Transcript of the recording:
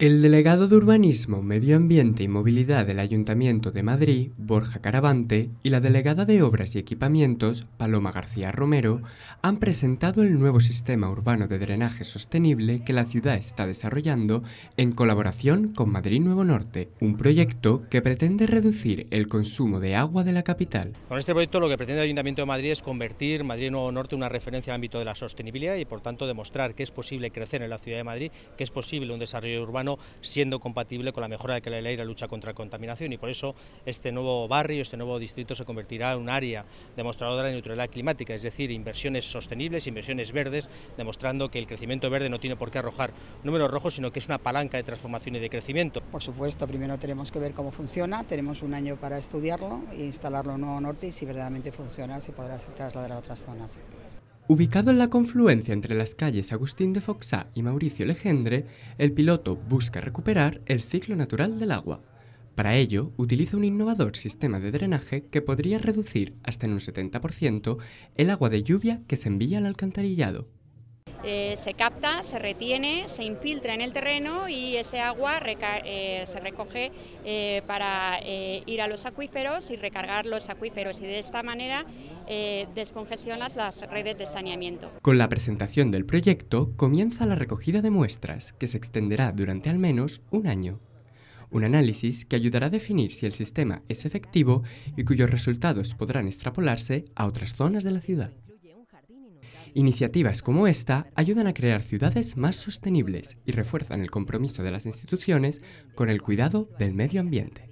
El delegado de Urbanismo, Medio Ambiente y Movilidad del Ayuntamiento de Madrid, Borja Carabante, y la delegada de Obras y Equipamientos, Paloma García Romero, han presentado el nuevo sistema urbano de drenaje sostenible que la ciudad está desarrollando en colaboración con Madrid Nuevo Norte, un proyecto que pretende reducir el consumo de agua de la capital. Con este proyecto lo que pretende el Ayuntamiento de Madrid es convertir Madrid Nuevo Norte en una referencia al ámbito de la sostenibilidad y por tanto demostrar que es posible crecer en la ciudad de Madrid, que es posible un desarrollo urbano siendo compatible con la mejora de que ley aire la lucha contra la contaminación. Y por eso este nuevo barrio, este nuevo distrito se convertirá en un área demostradora de neutralidad climática, es decir, inversiones sostenibles, inversiones verdes, demostrando que el crecimiento verde no tiene por qué arrojar números rojos, sino que es una palanca de transformación y de crecimiento. Por supuesto, primero tenemos que ver cómo funciona, tenemos un año para estudiarlo, e instalarlo en Nuevo Norte y si verdaderamente funciona se podrá trasladar a otras zonas. Ubicado en la confluencia entre las calles Agustín de Foxá y Mauricio Legendre, el piloto busca recuperar el ciclo natural del agua. Para ello, utiliza un innovador sistema de drenaje que podría reducir hasta en un 70% el agua de lluvia que se envía al alcantarillado. Eh, se capta, se retiene, se infiltra en el terreno y ese agua eh, se recoge eh, para ir a los acuíferos y recargar los acuíferos y de esta manera descongestionas las redes de saneamiento. Con la presentación del proyecto comienza la recogida de muestras que se extenderá durante al menos un año. Un análisis que ayudará a definir si el sistema es efectivo y cuyos resultados podrán extrapolarse a otras zonas de la ciudad. Iniciativas como esta ayudan a crear ciudades más sostenibles y refuerzan el compromiso de las instituciones con el cuidado del medio ambiente.